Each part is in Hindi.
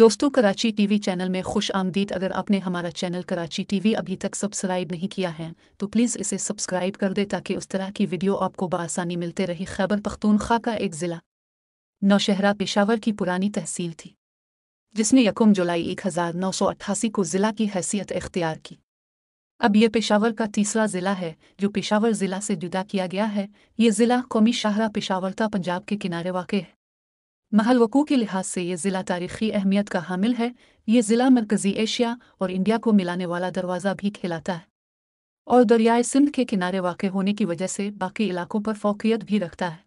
दोस्तों कराची टीवी चैनल में खुश आमदीद अगर आपने हमारा चैनल कराची टीवी अभी तक सब्सक्राइब नहीं किया है तो प्लीज़ इसे सब्सक्राइब कर दे ताकि उस तरह की वीडियो आपको बसानी मिलते रही खैबर पख्तूनख्वा का एक ज़िला नौशहरा पेशावर की पुरानी तहसील थी जिसने यकम जुलाई एक हज़ार नौ सौ अट्ठासी को ज़िला की हैसियत इख्तियार की अब यह पेशावर का तीसरा ज़िला है जो पेशावर ज़िला से जुदा किया गया है ये ज़िला कौमी शाहरा पेशावर पंजाब के किनारे वाक़ है महलवकू के लिहाज से ये ज़िला तारीखी अहमियत का हामिल है ये ज़िला मरकज़ी एशिया और इंडिया को मिलाने वाला दरवाज़ा भी खिलाता है और दरियाए सिंध के किनारे वाक़ होने की वजह से बाकी इलाकों पर फोकियत भी रखता है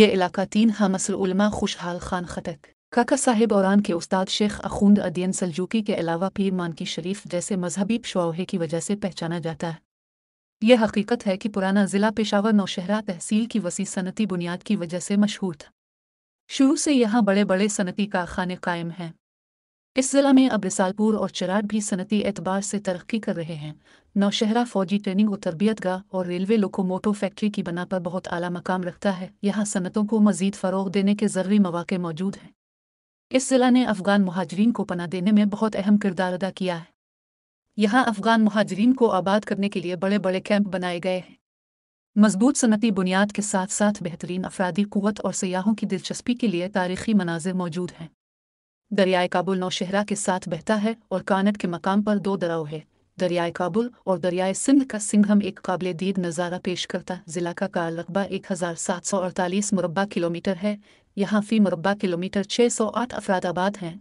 ये इलाका तीन हमसलमा खुशहाल खान खतक काका साहिब औरान के उस्ताद शेख अखूंद अदीन सलजूकी के अलावा पीर मानकी शरीफ जैसे मजहबी शुआहे की वजह से पहचाना जाता है यह हकीकत है कि पुराना ज़िला पेशावर नौशहरा तहसील की वसी सनती बुनियाद की वजह से मशहूर था शुरू से यहाँ बड़े बड़े सनती कारखाने कायम हैं इस ज़िला में अब रिसालपुर और चिराग भी सनती एतबार से तरक्की कर रहे हैं नौशहरा फौजी ट्रेनिंग और तरबियत गाह और रेलवे लोकोमोटो फैक्ट्री की बना पर बहुत आला मकाम रखता है यहाँ सनतों को मजीद फ़रोग देने के ज़रूरी मौाक़े मौजूद हैं इस ज़िला ने अफ़गान महाजरीन को पना देने में बहुत अहम किरदार अदा किया है यहाँ अफ़गान महाजरीन को आबाद करने के लिए बड़े बड़े कैंप बनाए गए हैं मजबूत सनती बुनियाद के साथ साथ बेहतरीन अफराधी कुत और सयाहों की दिलचस्पी के लिए तारीखी मनाजिर मौजूद हैं दरियाए काबुल नौशहरा के साथ बहता है और कानट के मकाम पर दो दराव है दरियाए काबुल और दरियाए सिंध का सिंघम एक काबिल दीद नज़ारा पेश करता ज़िला का कार रकबा एक हज़ार सात सौ अड़तालीस मुरबा किलोमीटर है यहाँ फ़ी मुरबा किलोमीटर छः सौ आठ अफरादाबाद हैं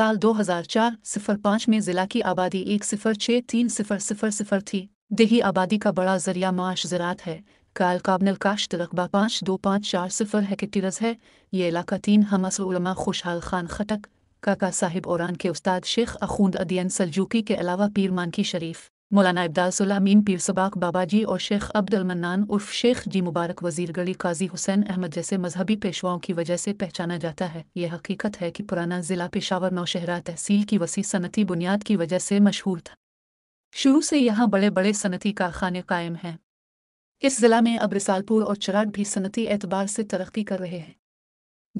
साल दो हज़ार चार सिफर पाँच में ज़िला की आबादी एक सिफर छः तीन सिफर सिफर सिफर थी दही आबादी का बड़ा जरिया माश ज़रात है काल काबनल काश रकबा पाँच दो पाँच चार सिफर हेक्टेयर्स है ये इलाका तीन हमस खुशहाल खान खटक काका साहिब औरान के उस्ताद शेख अखूंद अदियन सलजूकी के अलावा पीर मानकी शरीफ मौलाना इब्दासमीन पीर सबाक बाबा जी और शेख अब्दुल मन्नान उर्फ शेख जी मुबारक वजीर गली काजी हुसैन अहमद जैसे मजहबी पेशवाओं की वजह से पहचाना जाता है यह हकीकत है कि पुराना ज़िला पेशावर नौशहरा तहसील की वसी सनती बुनियाद की वजह से मशहूर था शुरू से यहाँ बड़े बड़े सनती कारखाने कायम हैं इस ज़िला में अब रिसालपुर और चराग भी सनती एतबार से तरक्की कर रहे हैं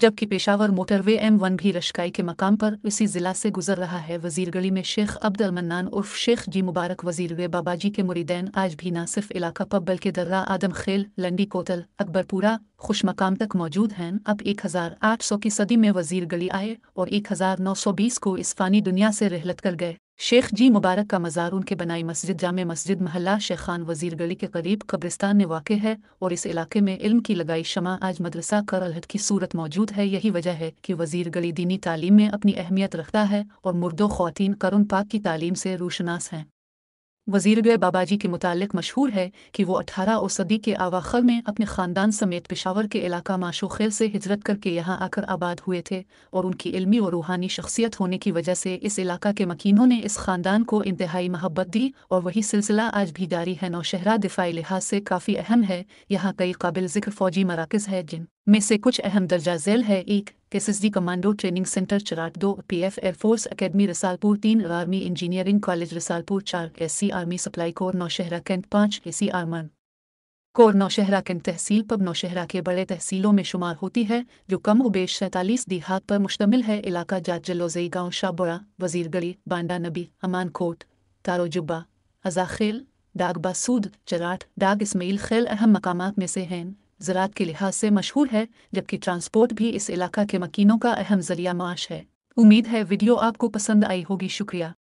जबकि पेशावर मोटरवे एम वन भी रशकाई के मकाम पर इसी ज़िला से गुजर रहा है वजीरगली में शेख अब्दुल मन्नान उर्फ शेख जी मुबारक वजीर बाबाजी के मुरीदैन आज भी न सिर्फ इलाका पब बल्कि दर्रा आदम खेल लंडी कोतल अकबरपुरा खुश मकाम तक मौजूद हैं अब एक हज़ार आठ सौ की सदी में वजीर गली आए और एक हज़ार नौ सौ बीस को इस फ़ानी दुनिया से रहलत कर गए शेख जी मुबारक का मज़ार उनके बनाई मस्जिद जाम मस्जिद महल्ला शेख खान वजीर गली के करीब कब्रिस्तान में वाक़ है और इस इलाके में इल्म की लगाई शमा आज मदरसा कर अलहद की सूरत मौजूद है यही वजह है कि वजीर गली दीनी तालीम में अपनी अहमियत रखता है और मुर्दो खुवान करुण पाक की तालीम से रोशनास हैं वजीर बाबाजी के मुतालिक मशहूर है कि वो अठारह सदी के आवाख़र में अपने ख़ानदान समेत पेशावर के इलाका माशोखेल से हिजरत करके यहाँ आकर आबाद हुए थे और उनकी इलमी और रूहानी शख्सियत होने की वजह से इस इलाका के मकीनों ने इस ख़ानदान को इंतहाई महब्बत दी और वही सिलसिला आज भी जारी है नौशहरा दिफाई लिहाज से काफ़ी अहम है यहाँ कई काबिल ज़िक्र फ़ौजी मराकज़ है जिन में से कुछ अहम दर्जा झेल है एक D commando training centre Cherat दो P F air force academy Risalpur तीन आर्मी इंजीनियरिंग कॉलेज रसालपुर चार C army supply corps Nowshera cantt पाँच C armour corps Nowshera cantt तहसील पब नौशहरा के बड़े तहसीलों में शुमार होती है जो कम उबेश सैतालीस देहात पर मुश्तमिल है इलाका जात जलोजई गाँव शाहबोड़ा वजीरगढ़ी बांडा नबी अमान कोट तारोजुब्बा अजाखेल डाग बासूद चराट डाग इस्माइल खैल अहम मकाम में से हैं ज़रात के लिहाज से मशहूर है जबकि ट्रांसपोर्ट भी इस इलाका के मकीनों का अहम जरिया माश है उम्मीद है वीडियो आपको पसंद आई होगी शुक्रिया